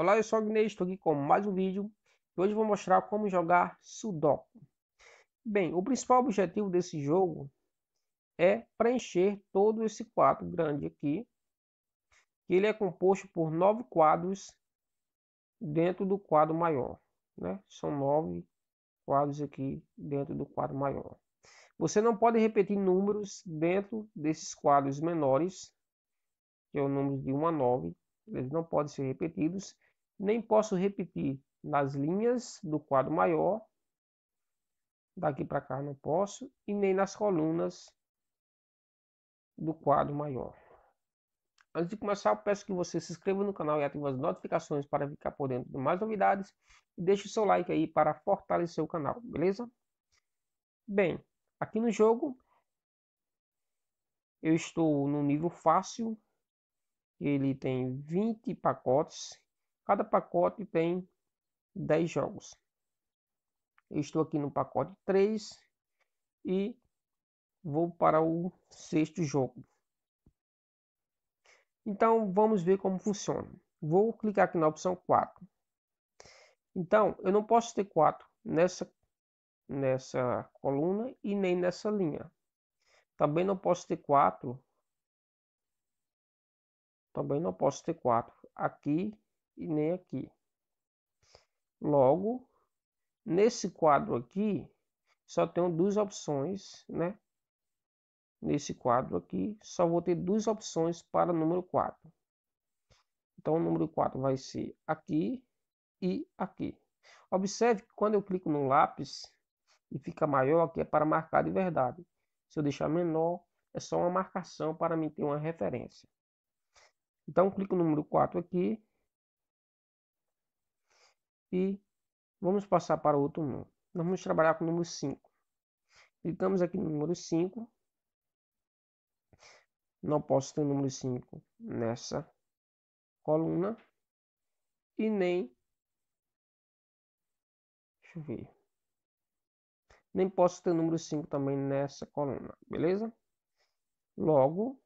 Olá, eu sou o Agnei, estou aqui com mais um vídeo e hoje vou mostrar como jogar Sudoku. Bem, o principal objetivo desse jogo é preencher todo esse quadro grande aqui. Ele é composto por nove quadros dentro do quadro maior. Né? São nove quadros aqui dentro do quadro maior. Você não pode repetir números dentro desses quadros menores, que é o número de 1 a 9. Eles não podem ser repetidos nem posso repetir nas linhas do quadro maior, daqui para cá não posso, e nem nas colunas do quadro maior. Antes de começar, peço que você se inscreva no canal e ative as notificações para ficar por dentro de mais novidades e deixe o seu like aí para fortalecer o canal, beleza? Bem, aqui no jogo eu estou no nível fácil, ele tem 20 pacotes Cada pacote tem 10 jogos. Eu estou aqui no pacote 3 e vou para o sexto jogo. Então vamos ver como funciona. Vou clicar aqui na opção 4. Então eu não posso ter 4 nessa, nessa coluna e nem nessa linha. Também não posso ter 4. Também não posso ter 4 aqui e nem aqui. Logo, nesse quadro aqui, só tenho duas opções, né? Nesse quadro aqui, só vou ter duas opções para o número 4. Então, o número 4 vai ser aqui e aqui. Observe que quando eu clico no lápis e fica maior, aqui é para marcar de verdade. Se eu deixar menor, é só uma marcação para mim ter uma referência. Então, clico no número 4 aqui e vamos passar para outro número. Nós vamos trabalhar com o número 5. Clicamos aqui no número 5. Não posso ter o número 5 nessa coluna. E nem... Deixa eu ver. Nem posso ter o número 5 também nessa coluna, beleza? Logo,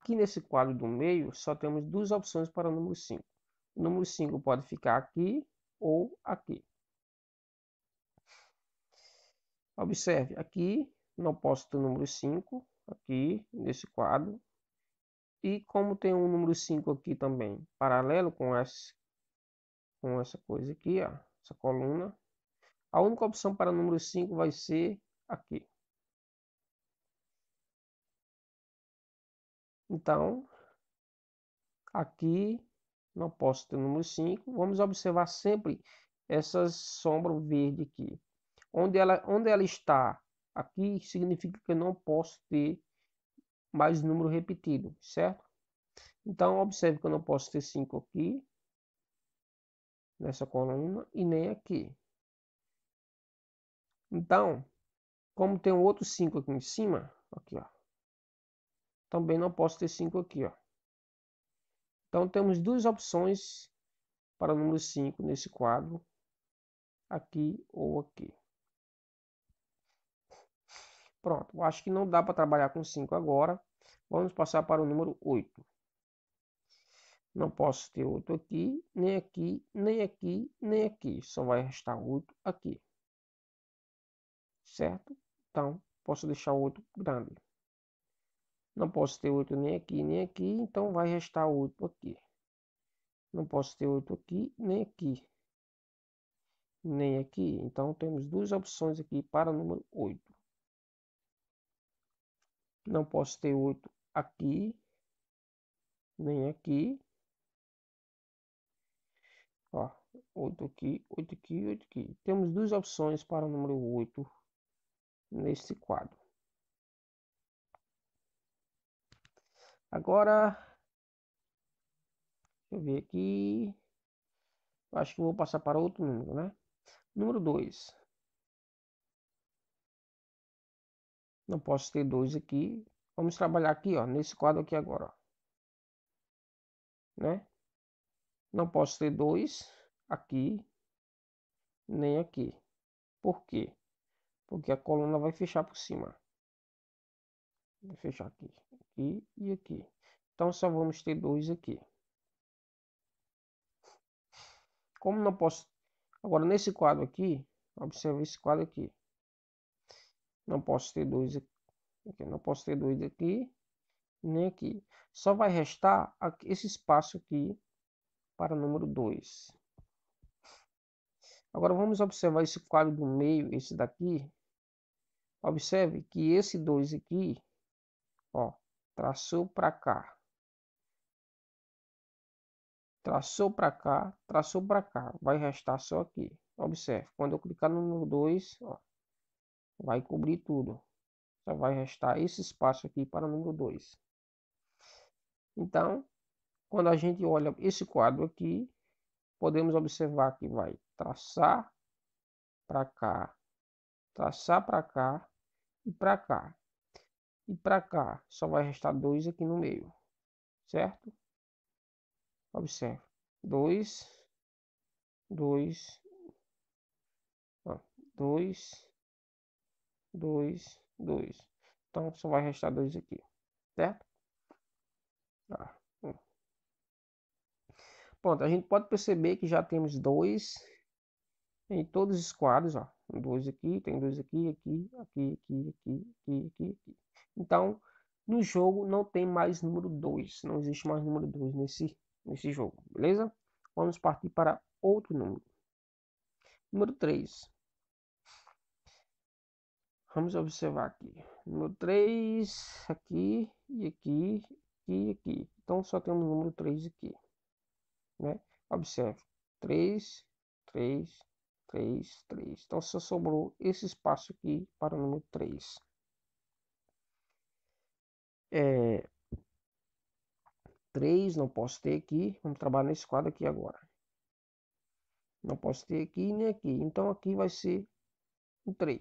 aqui nesse quadro do meio, só temos duas opções para o número 5. O número 5 pode ficar aqui ou aqui. Observe, aqui não posso ter número 5, aqui nesse quadro. E como tem um número 5 aqui também, paralelo com, esse, com essa coisa aqui, ó, essa coluna, a única opção para o número 5 vai ser aqui. Então, aqui não posso ter o número 5. Vamos observar sempre essa sombra verde aqui. Onde ela, onde ela está aqui, significa que eu não posso ter mais número repetido, certo? Então, observe que eu não posso ter 5 aqui, nessa coluna, e nem aqui. Então, como tem um outro 5 aqui em cima, aqui, ó, também não posso ter 5 aqui, ó. Então temos duas opções para o número 5 nesse quadro, aqui ou aqui. Pronto, acho que não dá para trabalhar com 5 agora. Vamos passar para o número 8. Não posso ter 8 aqui, nem aqui, nem aqui, nem aqui. Só vai restar 8 aqui. Certo? Então, posso deixar o 8 grande. Não posso ter 8 nem aqui, nem aqui, então vai restar 8 aqui. Não posso ter 8 aqui, nem aqui. Nem aqui, então temos duas opções aqui para o número 8. Não posso ter 8 aqui, nem aqui. Ó, 8 aqui, 8 aqui, 8 aqui. Temos duas opções para o número 8 neste quadro. Agora, deixa eu ver aqui. Eu acho que vou passar para outro número, né? Número 2. Não posso ter dois aqui. Vamos trabalhar aqui, ó, nesse quadro aqui agora, Né? Não posso ter dois aqui, nem aqui. Por quê? Porque a coluna vai fechar por cima. Vou fechar aqui, aqui e aqui. Então só vamos ter dois aqui. Como não posso... Agora nesse quadro aqui, observe esse quadro aqui. Não posso ter dois aqui. Não posso ter dois aqui, nem aqui. Só vai restar esse espaço aqui para o número 2. Agora vamos observar esse quadro do meio, esse daqui. Observe que esse 2 aqui Ó, traçou para cá. Traçou para cá, traçou para cá. Vai restar só aqui. Observe, quando eu clicar no 2, ó, vai cobrir tudo. Só vai restar esse espaço aqui para o número 2. Então, quando a gente olha esse quadro aqui, podemos observar que vai traçar para cá, traçar para cá e para cá e para cá. Só vai restar dois aqui no meio, certo? Observe. dois, dois, dois, dois, dois. Então, só vai restar dois aqui, certo? Ah, Pronto, a gente pode perceber que já temos dois em todos os quadros, ó. Dois aqui, tem dois aqui, aqui, aqui, aqui, aqui, aqui, aqui. aqui. Então, no jogo não tem mais número 2, não existe mais número 2 nesse, nesse jogo, beleza? Vamos partir para outro número. Número 3. Vamos observar aqui. Número 3, aqui e aqui e aqui. Então, só temos o número 3 aqui. Né? Observe. 3, 3, 3, 3. Então, só sobrou esse espaço aqui para o número 3 é, 3, não posso ter aqui. Vamos trabalhar nesse quadro aqui agora. Não posso ter aqui nem aqui. Então aqui vai ser o 3,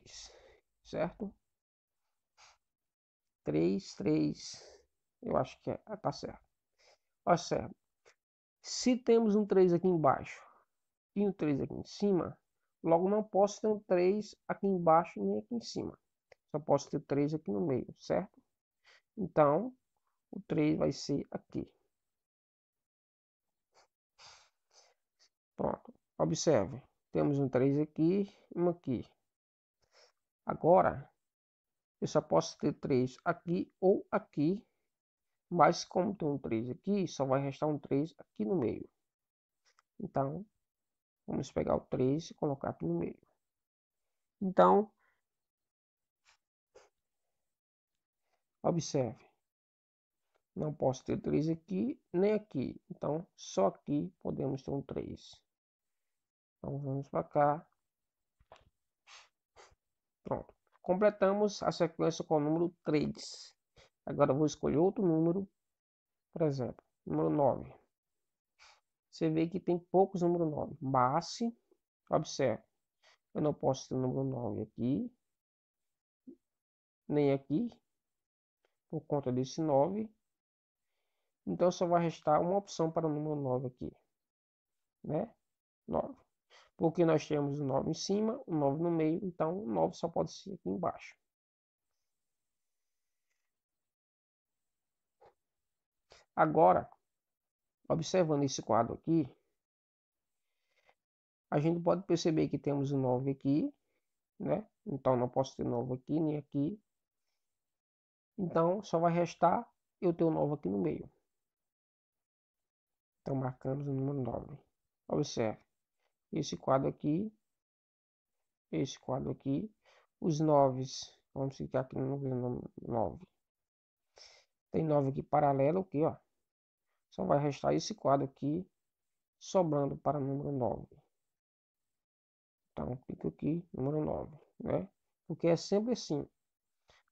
certo? 3, 3. Eu acho que é, ah, tá certo. Observe. Se temos um 3 aqui embaixo e um 3 aqui em cima, logo não posso ter um 3 aqui embaixo nem aqui em cima. Só posso ter 3 aqui no meio, certo? Então, o 3 vai ser aqui. Pronto. Observe. Temos um 3 aqui e um aqui. Agora, eu só posso ter 3 aqui ou aqui. Mas como tem um 3 aqui, só vai restar um 3 aqui no meio. Então, vamos pegar o 3 e colocar aqui no meio. Então, Observe. Não posso ter 3 aqui, nem aqui. Então, só aqui podemos ter um 3. Então, vamos para cá. Pronto. Completamos a sequência com o número 3. Agora, vou escolher outro número. Por exemplo, número 9. Você vê que tem poucos número 9. Mas, observe. Eu não posso ter o número 9 aqui. Nem aqui por conta desse 9. Então só vai restar uma opção para o número 9 aqui, né? 9. Porque nós temos o 9 em cima, o 9 no meio, então o 9 só pode ser aqui embaixo. Agora, observando esse quadro aqui, a gente pode perceber que temos o 9 aqui, né? Então não posso ter 9 aqui nem aqui, então, só vai restar eu ter o 9 aqui no meio. Então, marcamos o número 9. Observe. Esse quadro aqui. Esse quadro aqui. Os 9. Vamos ficar aqui no número 9. Tem 9 aqui paralelo aqui, ó. Só vai restar esse quadro aqui. Sobrando para o número 9. Então, clico aqui, número 9, né? Porque é sempre assim.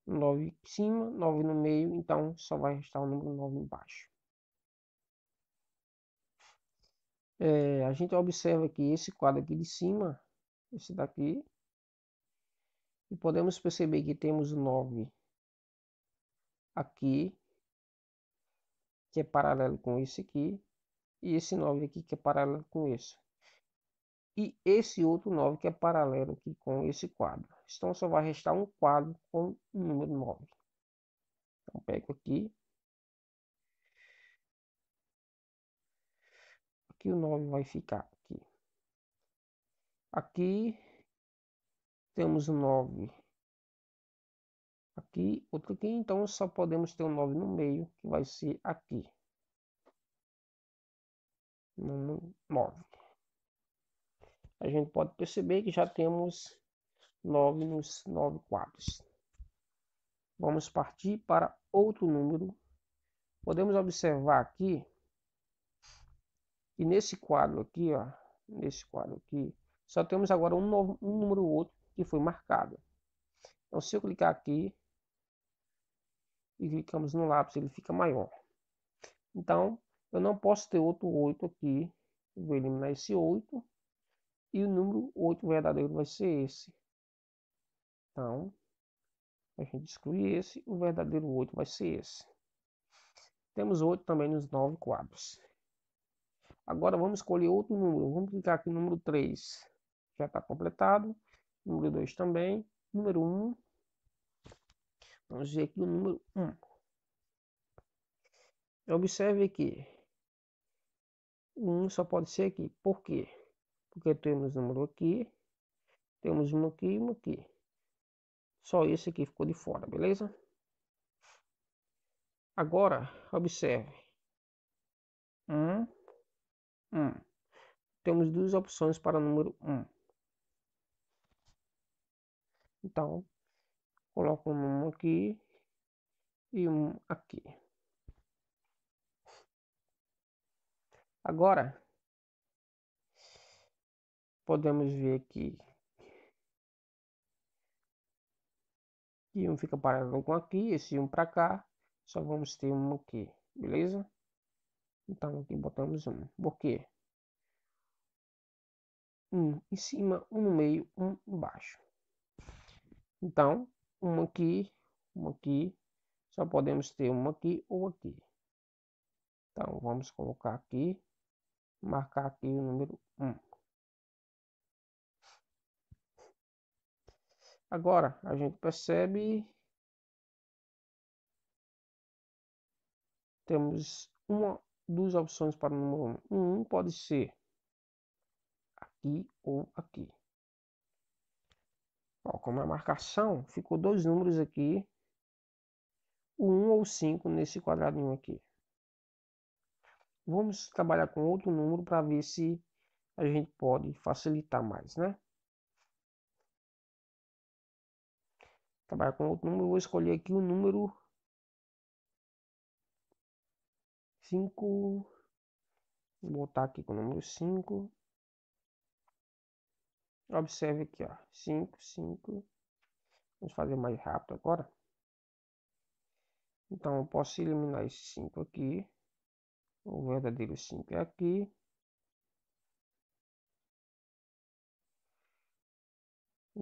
9 em cima, 9 no meio, então só vai restar o número 9 embaixo. É, a gente observa que esse quadro aqui de cima, esse daqui, e podemos perceber que temos 9 aqui, que é paralelo com esse aqui, e esse 9 aqui que é paralelo com esse e esse outro 9 que é paralelo aqui com esse quadro. Então só vai restar um quadro com o número 9. Então pego aqui. Aqui o 9 vai ficar aqui. Aqui temos o 9 aqui, outro aqui, então só podemos ter um 9 no meio, que vai ser aqui. No 9 a gente pode perceber que já temos 9 nos 9 quadros. Vamos partir para outro número. Podemos observar aqui que nesse quadro aqui, ó, nesse quadro aqui, só temos agora um, novo, um número outro que foi marcado. Então, se eu clicar aqui e clicamos no lápis, ele fica maior. Então, eu não posso ter outro 8 aqui. vou eliminar esse 8 e o número 8 verdadeiro vai ser esse. Então, a gente exclui esse, o verdadeiro 8 vai ser esse. Temos 8 também nos 9 quadros. Agora vamos escolher outro número. Vamos clicar aqui no número 3. Já está completado. Número 2 também. Número 1. Vamos ver aqui o número 1. Observe que o 1 só pode ser aqui. Por quê? Porque temos número aqui, temos um aqui e um aqui. Só esse aqui ficou de fora, beleza? Agora, observe. Um, um. Temos duas opções para número um. Então, coloco um aqui e um aqui. Agora, podemos ver que, que um fica parado com aqui, esse um para cá, só vamos ter um aqui, beleza? Então aqui botamos um, por quê? Um em cima, um no meio, um embaixo. Então, um aqui, um aqui, só podemos ter um aqui ou aqui. Então, vamos colocar aqui, marcar aqui o número 1. Agora, a gente percebe. Temos uma duas opções para o número 1. Um pode ser aqui ou aqui. Ó, como é a marcação, ficou dois números aqui. O 1 um ou 5 nesse quadradinho aqui. Vamos trabalhar com outro número para ver se a gente pode facilitar mais, né? trabalhar com outro número, vou escolher aqui o número 5. Vou botar aqui com o número 5. Observe aqui, ó. 5, 5. Vamos fazer mais rápido agora. Então, eu posso eliminar esse 5 aqui. O verdadeiro 5 é aqui.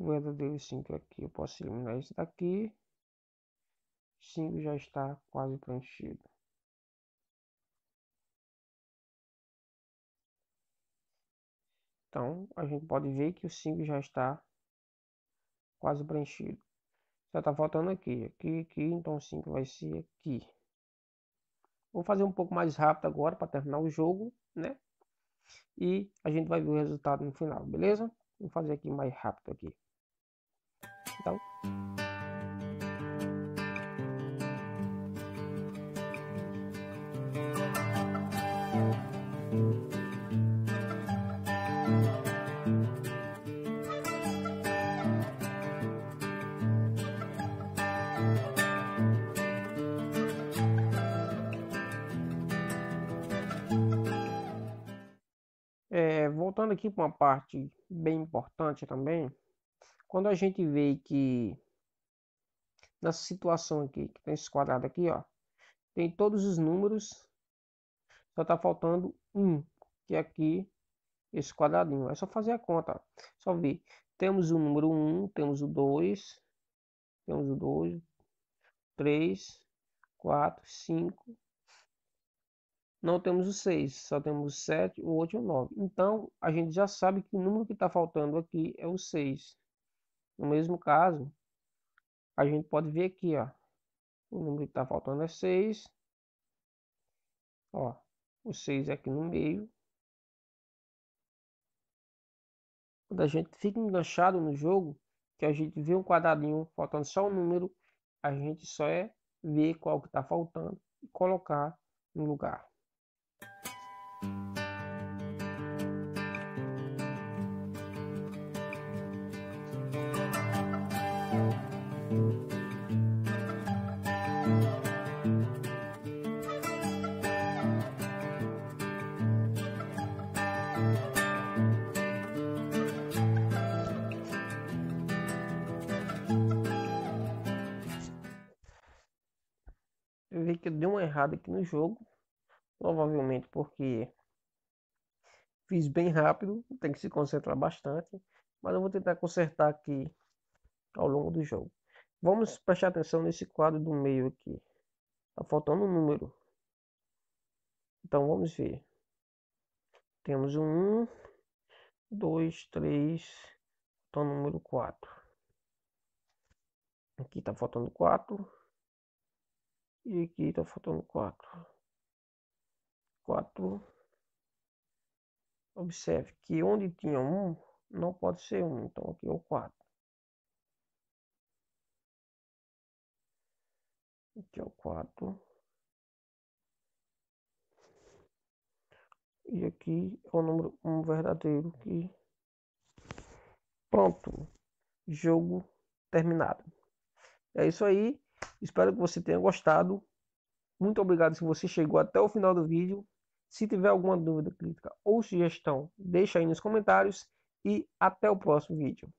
o verdadeiro 5 aqui. Assim, é eu posso eliminar esse daqui. 5 já está quase preenchido. Então, a gente pode ver que o 5 já está quase preenchido. Só está faltando aqui, aqui, aqui. Então, o 5 vai ser aqui. Vou fazer um pouco mais rápido agora para terminar o jogo, né? E a gente vai ver o resultado no final, beleza? Vou fazer aqui mais rápido aqui. Então, é, voltando aqui para uma parte bem importante também, quando a gente vê que nessa situação aqui, que tem esse quadrado aqui, ó, tem todos os números, só tá faltando um, que é aqui esse quadradinho. É só fazer a conta, ó. só ver. Temos o número 1, temos o 2, temos o 2, 3, 4, 5, não temos o 6, só temos o 7, o 8 e o 9. Então, a gente já sabe que o número que está faltando aqui é o 6. No mesmo caso, a gente pode ver aqui, ó, o número que está faltando é 6. Ó, o 6 aqui no meio. Quando a gente fica enganchado no jogo, que a gente vê um quadradinho faltando só um número, a gente só é ver qual que está faltando e colocar no lugar. que deu uma errada aqui no jogo. Provavelmente porque fiz bem rápido, tem que se concentrar bastante. Mas eu vou tentar consertar aqui ao longo do jogo. Vamos prestar atenção nesse quadro do meio aqui. Tá faltando um número. Então vamos ver. Temos um, dois, três, então número quatro. Aqui tá faltando quatro. E aqui tá então faltando quatro. Quatro. Observe que onde tinha um, não pode ser um. Então aqui é o quatro. Aqui é o quatro. E aqui é o número um verdadeiro que... Pronto. Jogo terminado. É isso aí. Espero que você tenha gostado. Muito obrigado se você chegou até o final do vídeo. Se tiver alguma dúvida, crítica ou sugestão, deixa aí nos comentários e até o próximo vídeo.